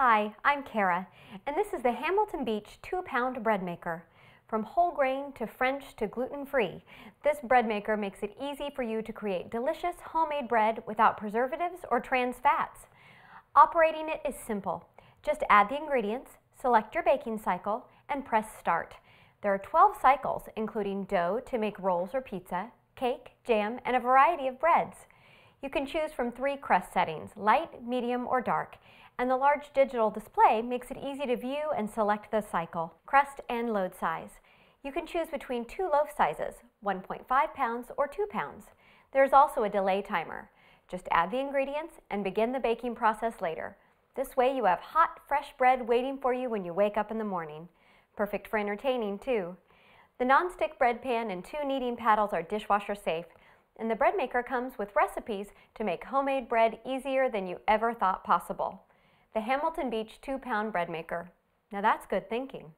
Hi, I'm Kara, and this is the Hamilton Beach 2-pound bread maker. From whole grain to French to gluten-free, this bread maker makes it easy for you to create delicious homemade bread without preservatives or trans fats. Operating it is simple. Just add the ingredients, select your baking cycle, and press start. There are 12 cycles, including dough to make rolls or pizza, cake, jam, and a variety of breads. You can choose from three crest settings, light, medium, or dark, and the large digital display makes it easy to view and select the cycle, crest, and load size. You can choose between two loaf sizes, 1.5 pounds or 2 pounds. There is also a delay timer. Just add the ingredients and begin the baking process later. This way you have hot, fresh bread waiting for you when you wake up in the morning. Perfect for entertaining, too. The non-stick bread pan and two kneading paddles are dishwasher safe, and the bread maker comes with recipes to make homemade bread easier than you ever thought possible. The Hamilton Beach 2 pound bread maker. Now that's good thinking.